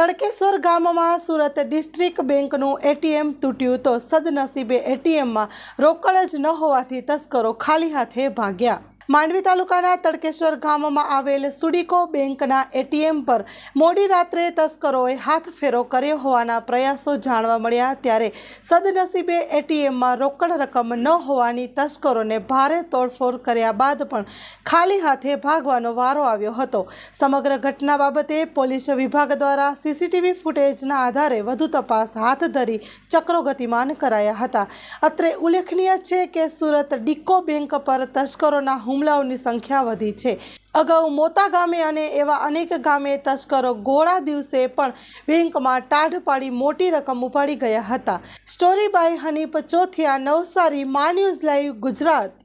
તડકેશ્વર ગામમાં સુરત ડિસ્ટ્રિક્ટ બેંકનું એટીએમ તૂટ્યું તો સદનસીબે એટીએમમાં રોકડ જ ન હોવાથી તસ્કરો ખાલી હાથે ભાગ્યા માંડવી તાલુકાના તડકેશ્વર ગામમાં આવેલ સુડીકો બેંકના એટીએમ પર મોડી રાત્રે તસ્કરોએ હાથ ફેરો કર્યો હોવાના પ્રયાસો જાણવા મળ્યા ત્યારે સદનસીબે એટીએમમાં રોકડ રકમ ન હોવાની તસ્કરોને ભારે તોડફોડ કર્યા બાદ પણ ખાલી હાથે ભાગવાનો વારો આવ્યો હતો સમગ્ર ઘટના બાબતે પોલીસ વિભાગ દ્વારા સીસીટીવી ફૂટેજના આધારે વધુ તપાસ હાથ ધરી ચક્રો ગતિમાન કરાયા હતા અત્રે ઉલ્લેખનીય છે કે સુરત ડિકો બેંક પર તસ્કરોના હુમલા હુમલાઓની સંખ્યા વધી છે અગાઉ મોતા ગામે અને એવા અનેક ગામે તસ્કરો ગોળા દિવસે પણ બેંકમાં ટાઢ પાડી મોટી રકમ ઉપાડી ગયા હતા સ્ટોરી બાય હનીફ ચોથિયા નવસારી માન્યુઝ લાઈવ ગુજરાત